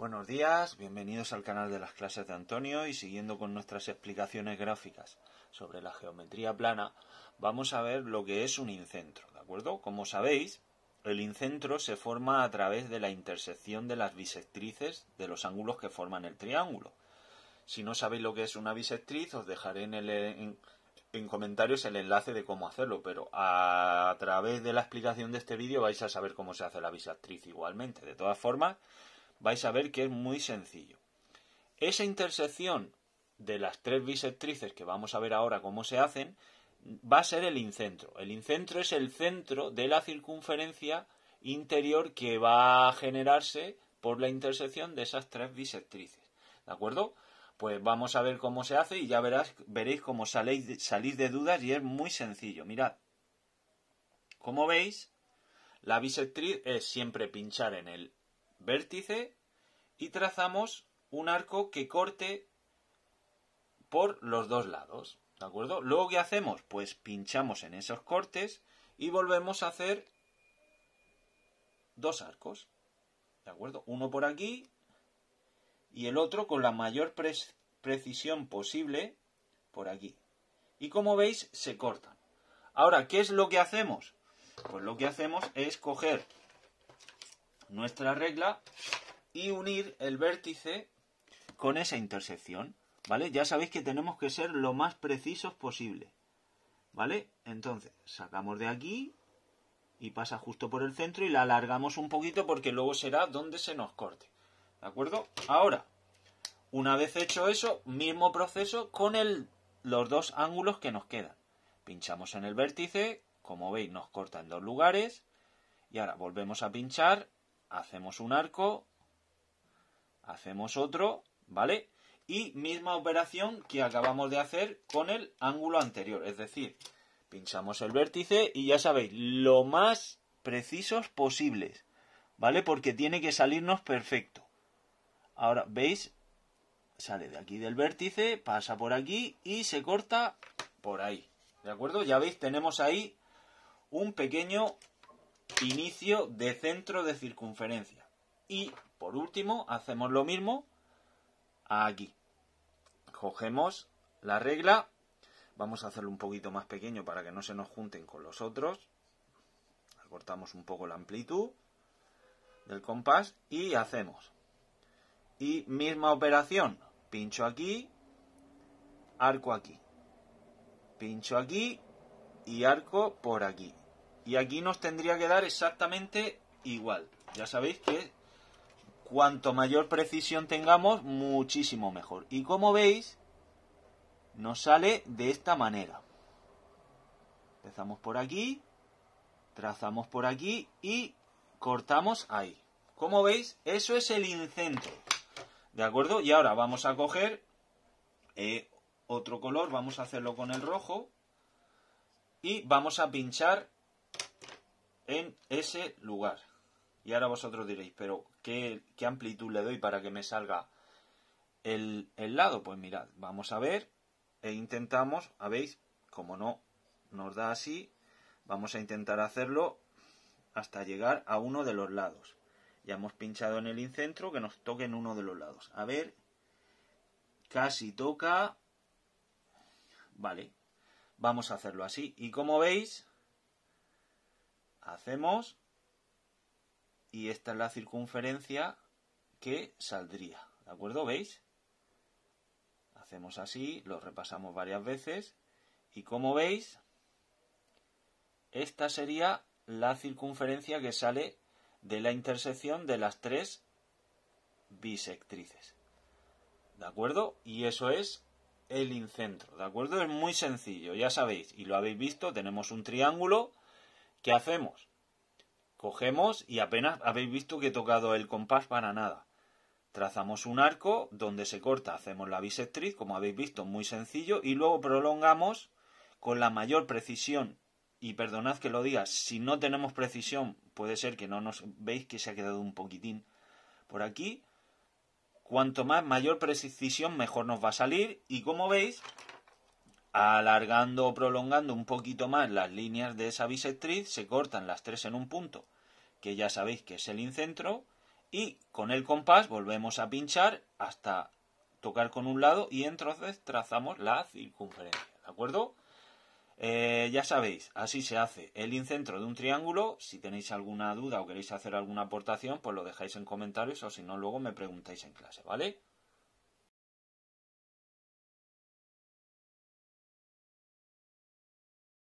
Buenos días, bienvenidos al canal de las clases de Antonio y siguiendo con nuestras explicaciones gráficas sobre la geometría plana, vamos a ver lo que es un incentro, ¿de acuerdo? Como sabéis, el incentro se forma a través de la intersección de las bisectrices de los ángulos que forman el triángulo. Si no sabéis lo que es una bisectriz, os dejaré en, en, comentarios el enlace de cómo hacerlo, pero a través de la explicación de este vídeo vais a saber cómo se hace la bisectriz igualmente. De todas formas, vais a ver que es muy sencillo. Esa intersección de las tres bisectrices que vamos a ver ahora cómo se hacen, va a ser el incentro. El incentro es el centro de la circunferencia interior que va a generarse por la intersección de esas tres bisectrices. ¿De acuerdo? Pues vamos a ver cómo se hace y ya verás, veréis cómo saléis, salís de dudas y es muy sencillo. Mirad, como veis, la bisectriz es siempre pinchar en el vértice y trazamos un arco que corte por los dos lados. ¿De acuerdo? Luego, ¿qué hacemos? Pues pinchamos en esos cortes y volvemos a hacer dos arcos. ¿De acuerdo? Uno por aquí y el otro con la mayor precisión posible por aquí. Y como veis, se cortan. Ahora, ¿qué es lo que hacemos? Pues lo que hacemos es coger nuestra regla y unir el vértice con esa intersección, ¿vale? Ya sabéis que tenemos que ser lo más precisos posible, ¿vale? Entonces, sacamos de aquí y pasa justo por el centro y la alargamos un poquito porque luego será donde se nos corte, ¿de acuerdo? Ahora, una vez hecho eso, mismo proceso con el, los dos ángulos que nos quedan. Pinchamos en el vértice, como veis nos corta en dos lugares, y ahora volvemos a pinchar hacemos un arco, hacemos otro, ¿vale? Y misma operación que acabamos de hacer con el ángulo anterior, es decir, pinchamos el vértice y ya sabéis, lo más precisos posibles, ¿vale? Porque tiene que salirnos perfecto. Ahora, ¿veis? Sale de aquí del vértice, pasa por aquí y se corta por ahí, ¿de acuerdo? Ya veis, tenemos ahí un pequeño inicio de centro de circunferencia. Y por último, hacemos lo mismo aquí. Cogemos la regla, vamos a hacerlo un poquito más pequeño para que no se nos junten con los otros. Cortamos un poco la amplitud del compás y hacemos. Y misma operación, pincho aquí, arco aquí, pincho aquí y arco por aquí. Y aquí nos tendría que dar exactamente igual. Ya sabéis que cuanto mayor precisión tengamos, muchísimo mejor. Y como veis, nos sale de esta manera. Empezamos por aquí, trazamos por aquí y cortamos ahí. Como veis, eso es el incentro. ¿De acuerdo? Y ahora vamos a coger eh, otro color, vamos a hacerlo con el rojo y vamos a pinchar en ese lugar. Y ahora vosotros diréis, pero ¿qué, amplitud le doy para que me salga el, lado? Pues mirad, vamos a ver e intentamos, habéis, como no nos da así, vamos a intentar hacerlo hasta llegar a uno de los lados. Ya hemos pinchado en el incentro que nos toque en uno de los lados. A ver, casi toca. Vale, vamos a hacerlo así. Y como veis, hacemos y esta es la circunferencia que saldría, ¿de acuerdo? ¿Veis? Hacemos así, lo repasamos varias veces y como veis, esta sería la circunferencia que sale de la intersección de las tres bisectrices. ¿De acuerdo? Y eso es el incentro. ¿De acuerdo? Es muy sencillo, ya sabéis, y lo habéis visto, tenemos un triángulo ¿Qué hacemos? Cogemos y apenas habéis visto que he tocado el compás para nada. Trazamos un arco donde se corta, hacemos la bisectriz, como habéis visto, muy sencillo, y luego prolongamos con la mayor precisión. Y perdonad que lo diga, si no tenemos precisión, puede ser que no nos veis que se ha quedado un poquitín por aquí. Cuanto más mayor precisión, mejor nos va a salir. Y como veis, Alargando o prolongando un poquito más las líneas de esa bisectriz, se cortan las tres en un punto, que ya sabéis que es el incentro, y con el compás volvemos a pinchar hasta tocar con un lado y entonces trazamos la circunferencia, ¿de acuerdo? Eh, ya sabéis, así se hace el incentro de un triángulo. Si tenéis alguna duda o queréis hacer alguna aportación, pues lo dejáis en comentarios o si no, luego me preguntáis en clase, ¿vale?